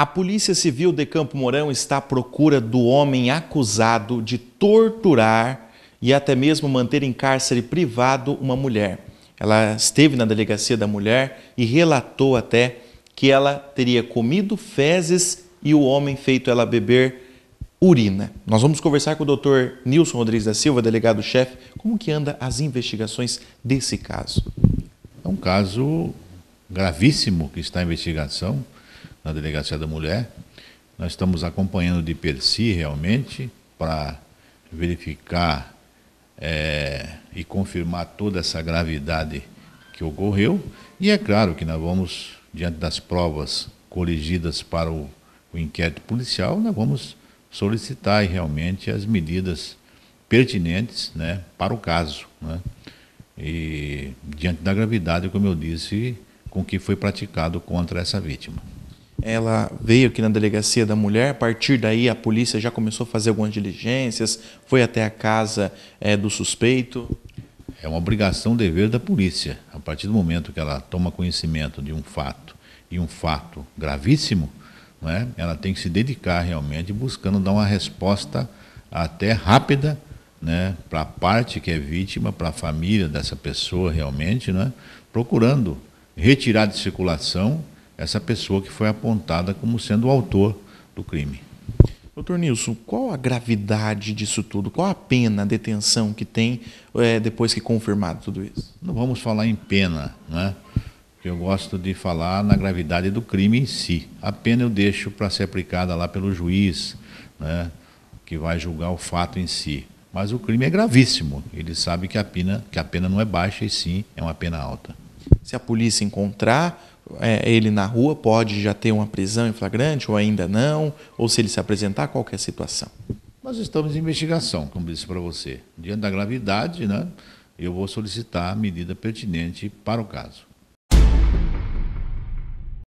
A Polícia Civil de Campo Mourão está à procura do homem acusado de torturar e até mesmo manter em cárcere privado uma mulher. Ela esteve na delegacia da mulher e relatou até que ela teria comido fezes e o homem feito ela beber urina. Nós vamos conversar com o Dr. Nilson Rodrigues da Silva, delegado-chefe, como que anda as investigações desse caso. É um caso gravíssimo que está em investigação na Delegacia da Mulher. Nós estamos acompanhando de per si realmente para verificar é, e confirmar toda essa gravidade que ocorreu. E é claro que nós vamos, diante das provas coligidas para o, o inquérito policial, nós vamos solicitar realmente as medidas pertinentes né, para o caso. Né? E diante da gravidade, como eu disse, com que foi praticado contra essa vítima ela veio aqui na delegacia da mulher. A partir daí, a polícia já começou a fazer algumas diligências, foi até a casa é, do suspeito. É uma obrigação, dever da polícia. A partir do momento que ela toma conhecimento de um fato e um fato gravíssimo, né, ela tem que se dedicar realmente buscando dar uma resposta até rápida né, para a parte que é vítima, para a família dessa pessoa realmente, né, procurando retirar de circulação essa pessoa que foi apontada como sendo o autor do crime. Doutor Nilson, qual a gravidade disso tudo? Qual a pena, a detenção que tem é, depois que confirmado tudo isso? Não vamos falar em pena, né? Eu gosto de falar na gravidade do crime em si. A pena eu deixo para ser aplicada lá pelo juiz, né? Que vai julgar o fato em si. Mas o crime é gravíssimo. Ele sabe que a pena, que a pena não é baixa e sim é uma pena alta. Se a polícia encontrar é, ele na rua pode já ter uma prisão em flagrante ou ainda não, ou se ele se apresentar, qualquer é situação? Nós estamos em investigação, como disse para você. Diante da gravidade, né, eu vou solicitar a medida pertinente para o caso.